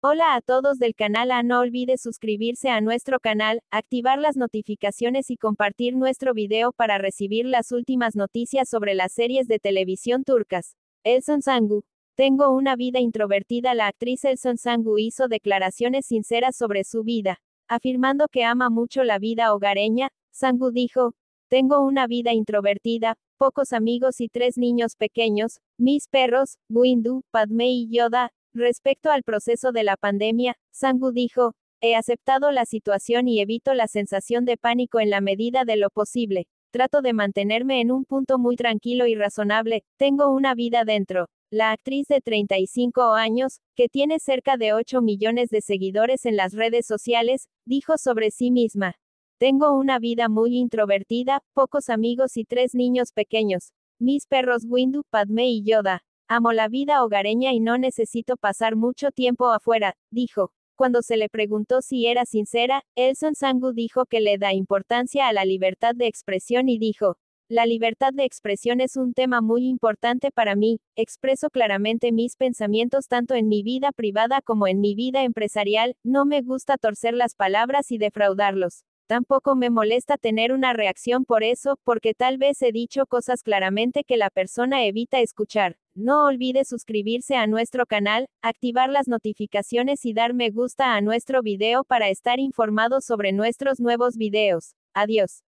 Hola a todos del canal A ah, no olvide suscribirse a nuestro canal, activar las notificaciones y compartir nuestro video para recibir las últimas noticias sobre las series de televisión turcas. Elson Sangu. Tengo una vida introvertida. La actriz Elson Sangu hizo declaraciones sinceras sobre su vida, afirmando que ama mucho la vida hogareña. Sangu dijo, tengo una vida introvertida, pocos amigos y tres niños pequeños, mis perros, Windu, Padme y Yoda, Respecto al proceso de la pandemia, Sangu dijo, he aceptado la situación y evito la sensación de pánico en la medida de lo posible, trato de mantenerme en un punto muy tranquilo y razonable, tengo una vida dentro. La actriz de 35 años, que tiene cerca de 8 millones de seguidores en las redes sociales, dijo sobre sí misma. Tengo una vida muy introvertida, pocos amigos y tres niños pequeños. Mis perros Windu, Padme y Yoda. Amo la vida hogareña y no necesito pasar mucho tiempo afuera, dijo. Cuando se le preguntó si era sincera, Elson Sangu dijo que le da importancia a la libertad de expresión y dijo, la libertad de expresión es un tema muy importante para mí, expreso claramente mis pensamientos tanto en mi vida privada como en mi vida empresarial, no me gusta torcer las palabras y defraudarlos. Tampoco me molesta tener una reacción por eso, porque tal vez he dicho cosas claramente que la persona evita escuchar. No olvide suscribirse a nuestro canal, activar las notificaciones y dar me gusta a nuestro video para estar informado sobre nuestros nuevos videos. Adiós.